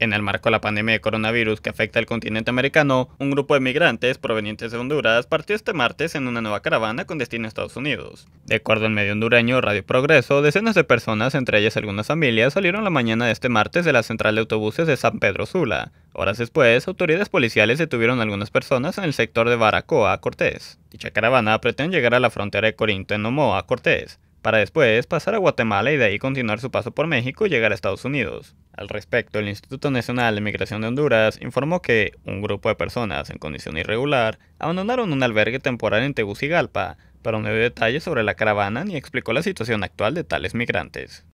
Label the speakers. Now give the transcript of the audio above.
Speaker 1: En el marco de la pandemia de coronavirus que afecta al continente americano, un grupo de migrantes provenientes de Honduras partió este martes en una nueva caravana con destino a Estados Unidos. De acuerdo al medio hondureño Radio Progreso, decenas de personas, entre ellas algunas familias, salieron la mañana de este martes de la central de autobuses de San Pedro Sula. Horas después, autoridades policiales detuvieron a algunas personas en el sector de Baracoa, Cortés. Dicha caravana pretende llegar a la frontera de Corinto en Omoa, Cortés para después pasar a Guatemala y de ahí continuar su paso por México y llegar a Estados Unidos. Al respecto, el Instituto Nacional de Migración de Honduras informó que un grupo de personas en condición irregular abandonaron un albergue temporal en Tegucigalpa, pero no dio detalles sobre la caravana ni explicó la situación actual de tales migrantes.